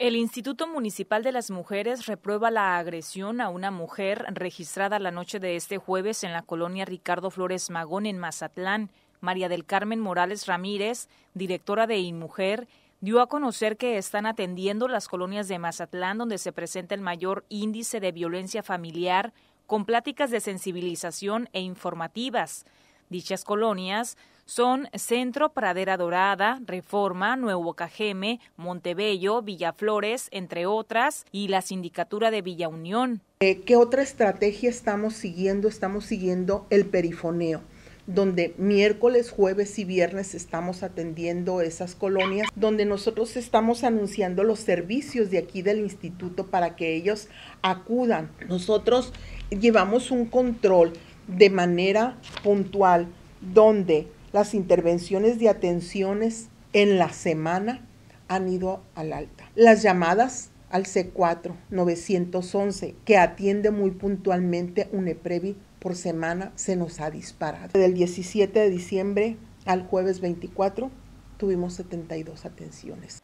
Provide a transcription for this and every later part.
El Instituto Municipal de las Mujeres reprueba la agresión a una mujer registrada la noche de este jueves en la colonia Ricardo Flores Magón en Mazatlán. María del Carmen Morales Ramírez, directora de InMujer, dio a conocer que están atendiendo las colonias de Mazatlán donde se presenta el mayor índice de violencia familiar con pláticas de sensibilización e informativas. Dichas colonias son Centro Pradera Dorada, Reforma, Nuevo Cajeme, Montebello, Villaflores, entre otras, y la Sindicatura de Villa Unión. Eh, ¿Qué otra estrategia estamos siguiendo? Estamos siguiendo el perifoneo donde miércoles, jueves y viernes estamos atendiendo esas colonias, donde nosotros estamos anunciando los servicios de aquí del instituto para que ellos acudan. Nosotros llevamos un control de manera puntual, donde las intervenciones de atenciones en la semana han ido al alta. Las llamadas al C4 911, que atiende muy puntualmente un por semana, se nos ha disparado. Del 17 de diciembre al jueves 24 tuvimos 72 atenciones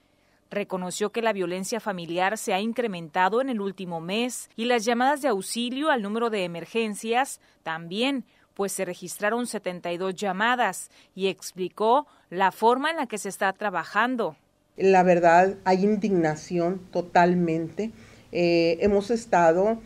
reconoció que la violencia familiar se ha incrementado en el último mes y las llamadas de auxilio al número de emergencias también, pues se registraron 72 llamadas y explicó la forma en la que se está trabajando. La verdad, hay indignación totalmente. Eh, hemos estado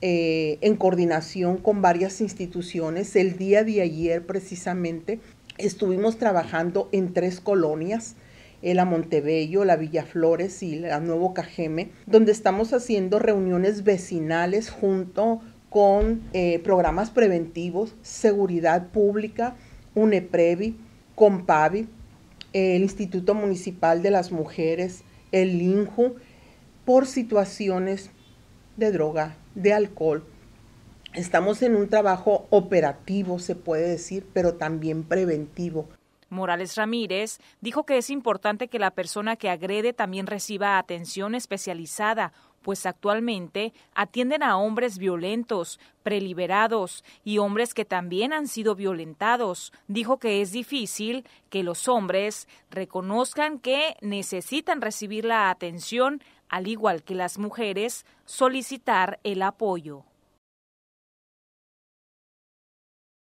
eh, en coordinación con varias instituciones. El día de ayer, precisamente, estuvimos trabajando en tres colonias el a Montebello, la Villa Flores y la Nuevo Cajeme, donde estamos haciendo reuniones vecinales junto con eh, programas preventivos, seguridad pública, UNEPREVI, COMPAVI, el Instituto Municipal de las Mujeres, el INJU, por situaciones de droga, de alcohol. Estamos en un trabajo operativo, se puede decir, pero también preventivo. Morales Ramírez dijo que es importante que la persona que agrede también reciba atención especializada, pues actualmente atienden a hombres violentos, preliberados y hombres que también han sido violentados. Dijo que es difícil que los hombres reconozcan que necesitan recibir la atención, al igual que las mujeres solicitar el apoyo.